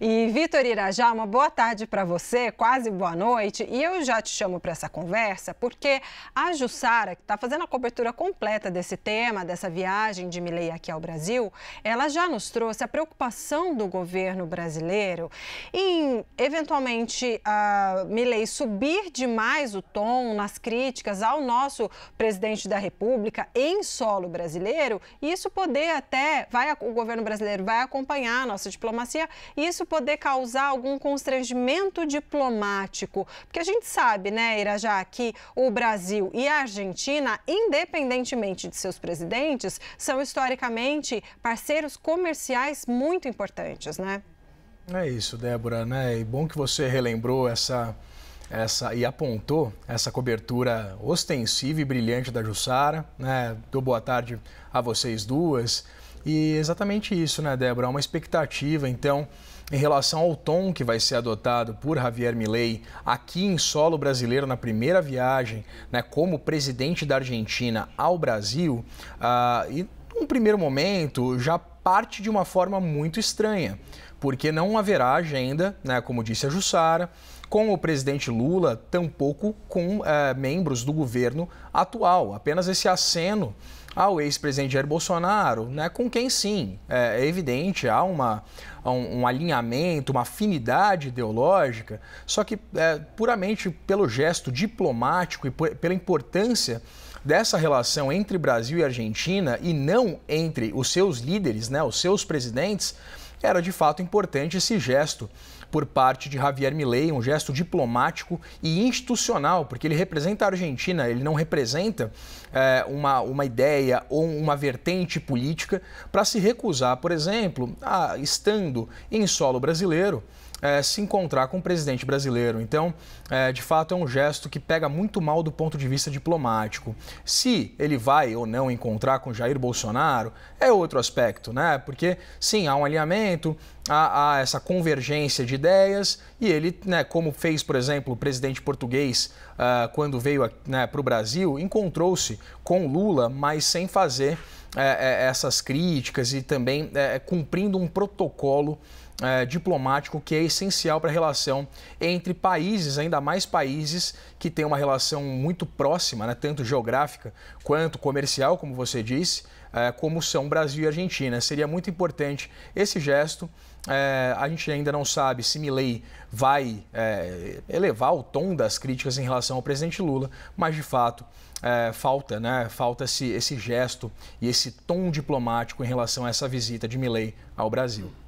E Vitor Irajá, uma boa tarde para você, quase boa noite. E eu já te chamo para essa conversa porque a Jussara, que está fazendo a cobertura completa desse tema, dessa viagem de Milei aqui ao Brasil, ela já nos trouxe a preocupação do governo brasileiro em, eventualmente, a Milei subir demais o tom nas críticas ao nosso presidente da República em solo brasileiro. E isso poder até, vai, o governo brasileiro vai acompanhar a nossa diplomacia. e Isso isso poder causar algum constrangimento diplomático? Porque a gente sabe, né, Irajá, que o Brasil e a Argentina, independentemente de seus presidentes, são historicamente parceiros comerciais muito importantes, né? É isso, Débora, né? E bom que você relembrou essa, essa e apontou essa cobertura ostensiva e brilhante da Jussara, né? Dou boa tarde a vocês duas. E exatamente isso, né, Débora? Uma expectativa, então, em relação ao tom que vai ser adotado por Javier Milei aqui em solo brasileiro na primeira viagem, né, como presidente da Argentina ao Brasil, ah, e num primeiro momento já parte de uma forma muito estranha, porque não haverá agenda, né, como disse a Jussara, com o presidente Lula, tampouco com eh, membros do governo atual. Apenas esse aceno ao ex-presidente Jair Bolsonaro, né, com quem sim, é, é evidente, há uma, um, um alinhamento, uma afinidade ideológica, só que é, puramente pelo gesto diplomático e pela importância dessa relação entre Brasil e Argentina e não entre os seus líderes, né, os seus presidentes, era de fato importante esse gesto por parte de Javier Milei, um gesto diplomático e institucional, porque ele representa a Argentina, ele não representa é, uma, uma ideia ou uma vertente política para se recusar, por exemplo, a, estando em solo brasileiro, é, se encontrar com o presidente brasileiro. Então, é, de fato, é um gesto que pega muito mal do ponto de vista diplomático. Se ele vai ou não encontrar com Jair Bolsonaro, é outro aspecto, né? Porque, sim, há um alinhamento, há, há essa convergência de ideias, e ele, né, como fez, por exemplo, o presidente português uh, quando veio né, para o Brasil, encontrou-se com Lula, mas sem fazer é, é essas críticas e também é, cumprindo um protocolo é, diplomático que é essencial para a relação entre países, ainda mais países que têm uma relação muito próxima, né, tanto geográfica quanto comercial, como você disse, é, como são Brasil e Argentina. Seria muito importante esse gesto. É, a gente ainda não sabe se Milley vai é, elevar o tom das críticas em relação ao presidente Lula, mas de fato é, falta, né? Falta esse, esse gesto e esse tom diplomático em relação a essa visita de Milley ao Brasil.